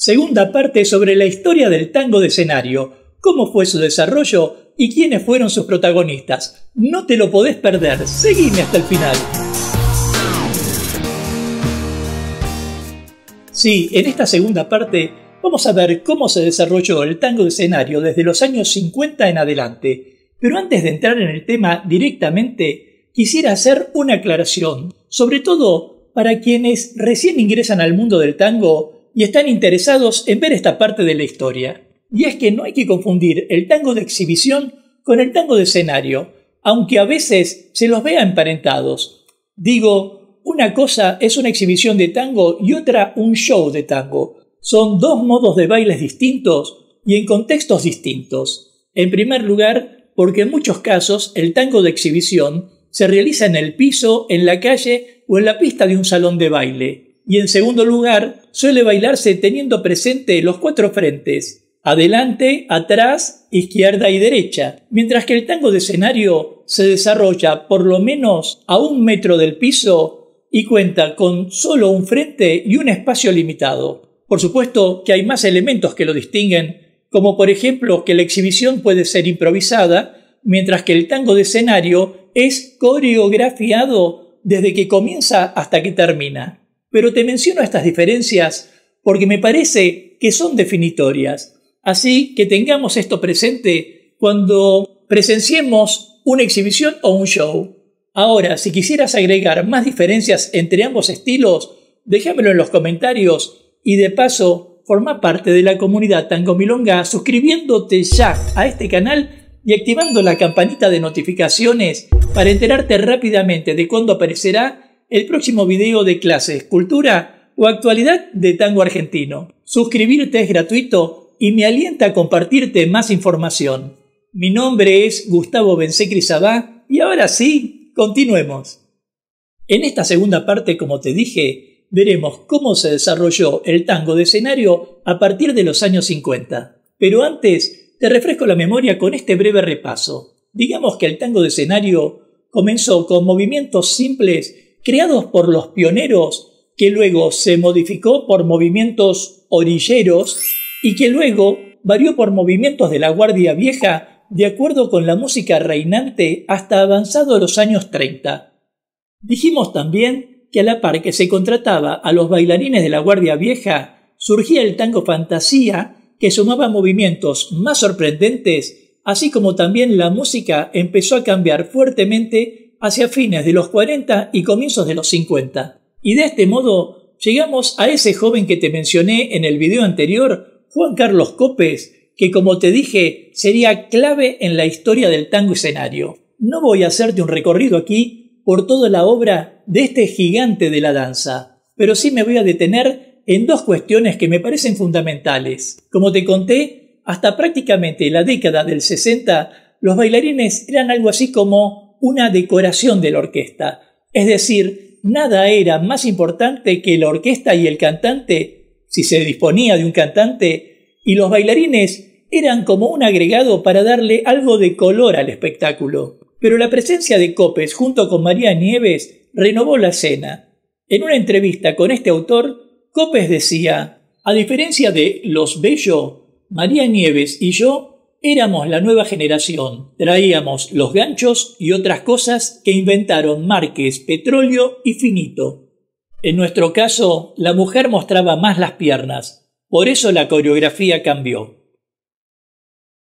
Segunda parte sobre la historia del tango de escenario, cómo fue su desarrollo y quiénes fueron sus protagonistas. No te lo podés perder, seguime hasta el final. Sí, en esta segunda parte vamos a ver cómo se desarrolló el tango de escenario desde los años 50 en adelante. Pero antes de entrar en el tema directamente, quisiera hacer una aclaración, sobre todo para quienes recién ingresan al mundo del tango y están interesados en ver esta parte de la historia. Y es que no hay que confundir el tango de exhibición con el tango de escenario, aunque a veces se los vea emparentados. Digo, una cosa es una exhibición de tango y otra un show de tango. Son dos modos de bailes distintos y en contextos distintos. En primer lugar, porque en muchos casos el tango de exhibición se realiza en el piso, en la calle o en la pista de un salón de baile y en segundo lugar suele bailarse teniendo presente los cuatro frentes, adelante, atrás, izquierda y derecha, mientras que el tango de escenario se desarrolla por lo menos a un metro del piso y cuenta con solo un frente y un espacio limitado. Por supuesto que hay más elementos que lo distinguen, como por ejemplo que la exhibición puede ser improvisada, mientras que el tango de escenario es coreografiado desde que comienza hasta que termina. Pero te menciono estas diferencias porque me parece que son definitorias. Así que tengamos esto presente cuando presenciemos una exhibición o un show. Ahora, si quisieras agregar más diferencias entre ambos estilos, déjamelo en los comentarios y de paso forma parte de la comunidad Tango Milonga suscribiéndote ya a este canal y activando la campanita de notificaciones para enterarte rápidamente de cuándo aparecerá el próximo video de clases, cultura o actualidad de tango argentino. Suscribirte es gratuito y me alienta a compartirte más información. Mi nombre es Gustavo Bensecri y ahora sí, continuemos. En esta segunda parte, como te dije, veremos cómo se desarrolló el tango de escenario a partir de los años 50. Pero antes, te refresco la memoria con este breve repaso. Digamos que el tango de escenario comenzó con movimientos simples creados por los pioneros, que luego se modificó por movimientos orilleros y que luego varió por movimientos de la Guardia Vieja de acuerdo con la música reinante hasta avanzado los años 30. Dijimos también que a la par que se contrataba a los bailarines de la Guardia Vieja, surgía el tango fantasía que sumaba movimientos más sorprendentes, así como también la música empezó a cambiar fuertemente hacia fines de los 40 y comienzos de los 50. Y de este modo llegamos a ese joven que te mencioné en el video anterior, Juan Carlos Copes, que como te dije sería clave en la historia del tango escenario. No voy a hacerte un recorrido aquí por toda la obra de este gigante de la danza, pero sí me voy a detener en dos cuestiones que me parecen fundamentales. Como te conté, hasta prácticamente la década del 60, los bailarines eran algo así como una decoración de la orquesta. Es decir, nada era más importante que la orquesta y el cantante, si se disponía de un cantante, y los bailarines eran como un agregado para darle algo de color al espectáculo. Pero la presencia de Copes junto con María Nieves renovó la escena. En una entrevista con este autor, Copes decía, a diferencia de Los Bello, María Nieves y yo Éramos la nueva generación, traíamos los ganchos y otras cosas que inventaron Márquez, Petróleo y Finito. En nuestro caso, la mujer mostraba más las piernas, por eso la coreografía cambió.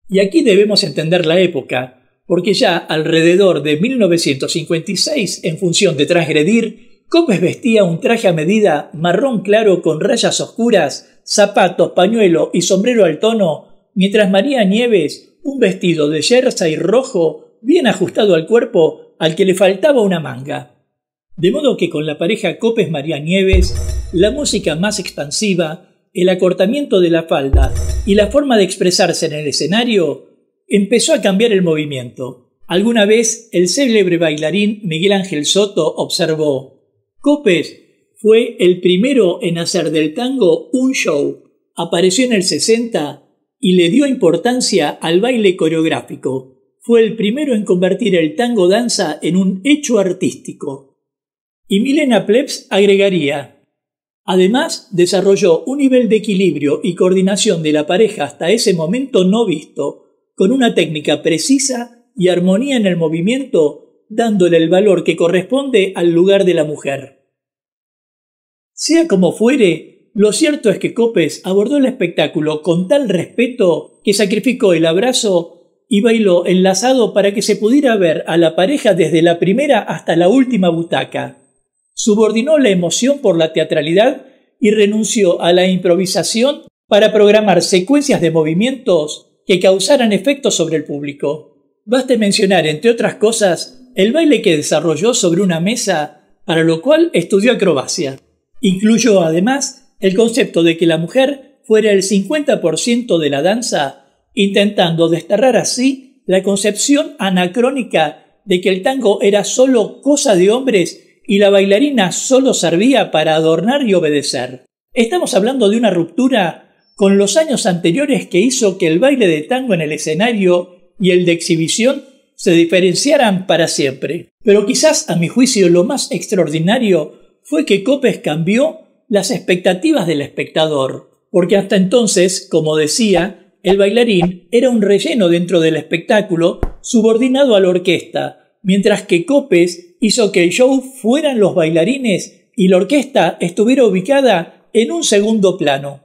Y aquí debemos entender la época, porque ya alrededor de 1956, en función de transgredir, Gómez vestía un traje a medida marrón claro con rayas oscuras, zapatos, pañuelo y sombrero al tono mientras María Nieves, un vestido de y rojo, bien ajustado al cuerpo, al que le faltaba una manga. De modo que con la pareja Copes María Nieves, la música más expansiva, el acortamiento de la falda y la forma de expresarse en el escenario, empezó a cambiar el movimiento. Alguna vez el célebre bailarín Miguel Ángel Soto observó, Copes fue el primero en hacer del tango un show. Apareció en el 60 y le dio importancia al baile coreográfico. Fue el primero en convertir el tango danza en un hecho artístico. Y Milena Plebs agregaría, Además, desarrolló un nivel de equilibrio y coordinación de la pareja hasta ese momento no visto, con una técnica precisa y armonía en el movimiento, dándole el valor que corresponde al lugar de la mujer. Sea como fuere, lo cierto es que Copes abordó el espectáculo con tal respeto que sacrificó el abrazo y bailó enlazado para que se pudiera ver a la pareja desde la primera hasta la última butaca. Subordinó la emoción por la teatralidad y renunció a la improvisación para programar secuencias de movimientos que causaran efecto sobre el público. Baste mencionar, entre otras cosas, el baile que desarrolló sobre una mesa, para lo cual estudió acrobacia. Incluyó además el concepto de que la mujer fuera el 50% de la danza, intentando desterrar así la concepción anacrónica de que el tango era solo cosa de hombres y la bailarina solo servía para adornar y obedecer. Estamos hablando de una ruptura con los años anteriores que hizo que el baile de tango en el escenario y el de exhibición se diferenciaran para siempre. Pero quizás a mi juicio lo más extraordinario fue que Copes cambió las expectativas del espectador, porque hasta entonces, como decía, el bailarín era un relleno dentro del espectáculo subordinado a la orquesta, mientras que Copes hizo que el show fueran los bailarines y la orquesta estuviera ubicada en un segundo plano.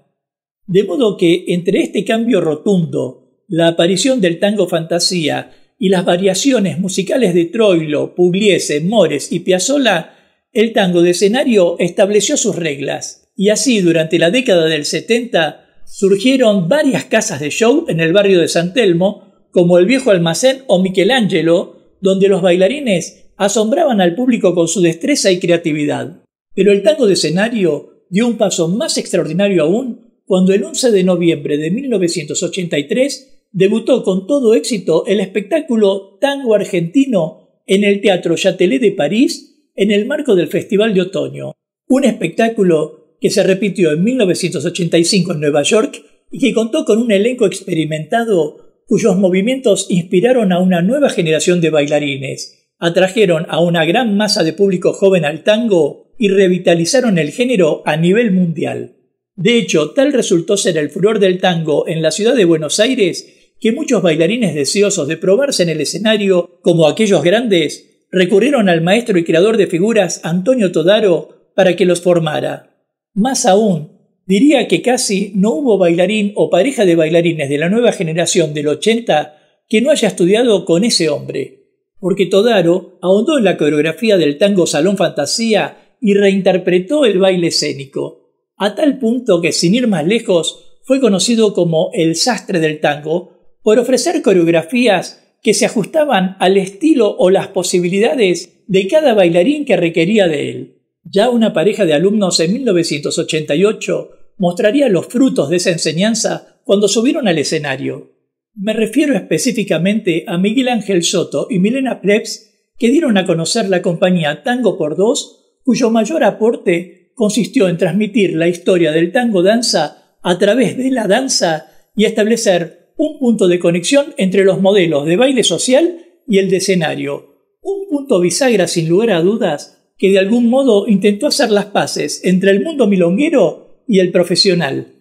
De modo que entre este cambio rotundo, la aparición del tango fantasía y las variaciones musicales de Troilo, Pugliese, Mores y Piazzolla, el tango de escenario estableció sus reglas y así durante la década del 70 surgieron varias casas de show en el barrio de San Telmo, como el Viejo Almacén o Michelangelo, donde los bailarines asombraban al público con su destreza y creatividad. Pero el tango de escenario dio un paso más extraordinario aún cuando el 11 de noviembre de 1983 debutó con todo éxito el espectáculo Tango Argentino en el Teatro Châtelet de París en el marco del Festival de Otoño, un espectáculo que se repitió en 1985 en Nueva York y que contó con un elenco experimentado cuyos movimientos inspiraron a una nueva generación de bailarines, atrajeron a una gran masa de público joven al tango y revitalizaron el género a nivel mundial. De hecho, tal resultó ser el furor del tango en la ciudad de Buenos Aires que muchos bailarines deseosos de probarse en el escenario como aquellos grandes recurrieron al maestro y creador de figuras Antonio Todaro para que los formara. Más aún, diría que casi no hubo bailarín o pareja de bailarines de la nueva generación del 80 que no haya estudiado con ese hombre, porque Todaro ahondó en la coreografía del tango Salón Fantasía y reinterpretó el baile escénico, a tal punto que sin ir más lejos fue conocido como el sastre del tango por ofrecer coreografías que se ajustaban al estilo o las posibilidades de cada bailarín que requería de él. Ya una pareja de alumnos en 1988 mostraría los frutos de esa enseñanza cuando subieron al escenario. Me refiero específicamente a Miguel Ángel Soto y Milena Plebs, que dieron a conocer la compañía Tango por Dos, cuyo mayor aporte consistió en transmitir la historia del tango danza a través de la danza y establecer un punto de conexión entre los modelos de baile social y el de escenario, un punto bisagra sin lugar a dudas que de algún modo intentó hacer las paces entre el mundo milonguero y el profesional.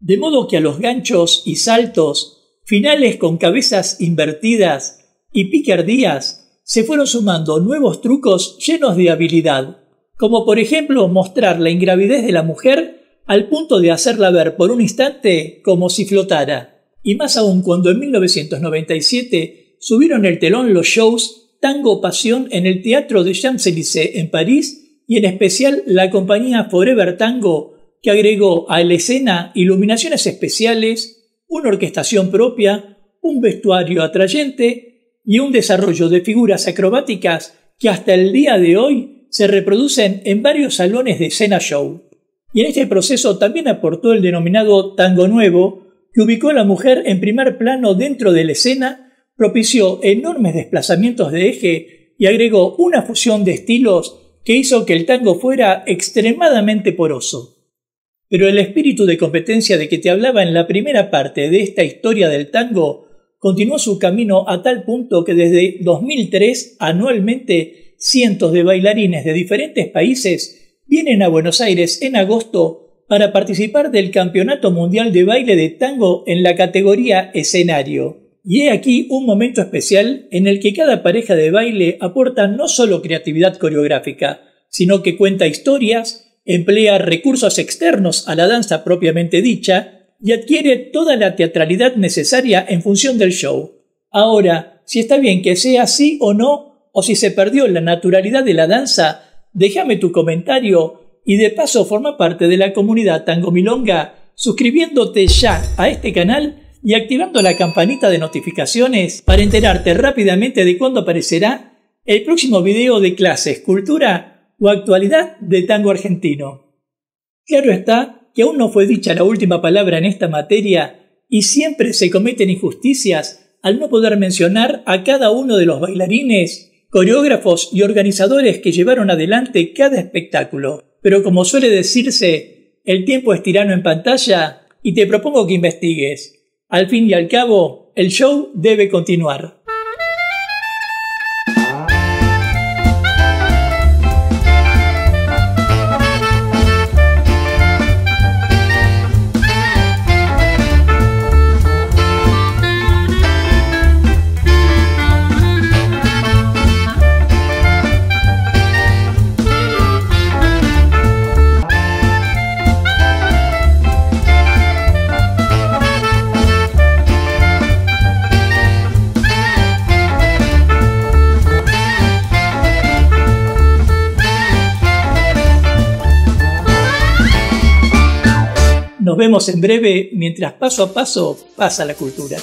De modo que a los ganchos y saltos, finales con cabezas invertidas y picardías, se fueron sumando nuevos trucos llenos de habilidad, como por ejemplo mostrar la ingravidez de la mujer al punto de hacerla ver por un instante como si flotara y más aún cuando en 1997 subieron el telón los shows Tango Pasión en el Teatro de Champs-Élysées en París y en especial la compañía Forever Tango que agregó a la escena iluminaciones especiales, una orquestación propia, un vestuario atrayente y un desarrollo de figuras acrobáticas que hasta el día de hoy se reproducen en varios salones de escena show. Y en este proceso también aportó el denominado tango nuevo, que ubicó a la mujer en primer plano dentro de la escena, propició enormes desplazamientos de eje y agregó una fusión de estilos que hizo que el tango fuera extremadamente poroso. Pero el espíritu de competencia de que te hablaba en la primera parte de esta historia del tango continuó su camino a tal punto que desde 2003 anualmente cientos de bailarines de diferentes países vienen a Buenos Aires en agosto para participar del Campeonato Mundial de Baile de Tango en la categoría escenario. Y he aquí un momento especial en el que cada pareja de baile aporta no solo creatividad coreográfica, sino que cuenta historias, emplea recursos externos a la danza propiamente dicha y adquiere toda la teatralidad necesaria en función del show. Ahora, si está bien que sea así o no, o si se perdió la naturalidad de la danza, déjame tu comentario y de paso forma parte de la comunidad Tango Milonga suscribiéndote ya a este canal y activando la campanita de notificaciones para enterarte rápidamente de cuándo aparecerá el próximo video de clases, cultura o actualidad de tango argentino. Claro está que aún no fue dicha la última palabra en esta materia y siempre se cometen injusticias al no poder mencionar a cada uno de los bailarines, coreógrafos y organizadores que llevaron adelante cada espectáculo pero como suele decirse, el tiempo es tirano en pantalla y te propongo que investigues. Al fin y al cabo, el show debe continuar. vemos en breve mientras paso a paso pasa la cultura.